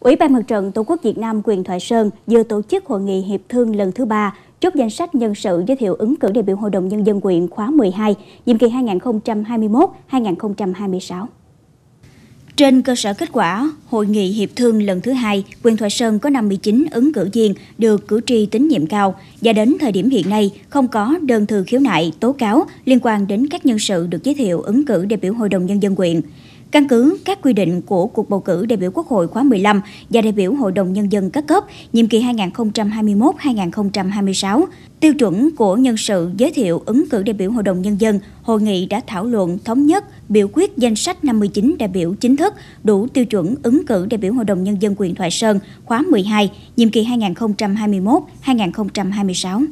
Ủy ban Mặt trận Tổ quốc Việt Nam quyền Thoại Sơn vừa tổ chức hội nghị hiệp thương lần thứ ba chốt danh sách nhân sự giới thiệu ứng cử đại biểu Hội đồng Nhân dân quyện khóa 12, nhiệm kỳ 2021-2026. Trên cơ sở kết quả, Hội nghị Hiệp thương lần thứ hai, quyền Thoại Sơn có 59 ứng cử viên được cử tri tín nhiệm cao và đến thời điểm hiện nay không có đơn thư khiếu nại, tố cáo liên quan đến các nhân sự được giới thiệu ứng cử đại biểu Hội đồng Nhân dân quyện. Căn cứ các quy định của cuộc bầu cử đại biểu Quốc hội khóa 15 và đại biểu Hội đồng Nhân dân các cấp nhiệm kỳ 2021-2026, tiêu chuẩn của nhân sự giới thiệu ứng cử đại biểu Hội đồng Nhân dân, hội nghị đã thảo luận thống nhất biểu quyết danh sách 59 đại biểu chính thức đủ tiêu chuẩn ứng cử đại biểu Hội đồng Nhân dân quyền Thoại Sơn khóa 12, nhiệm kỳ 2021-2026.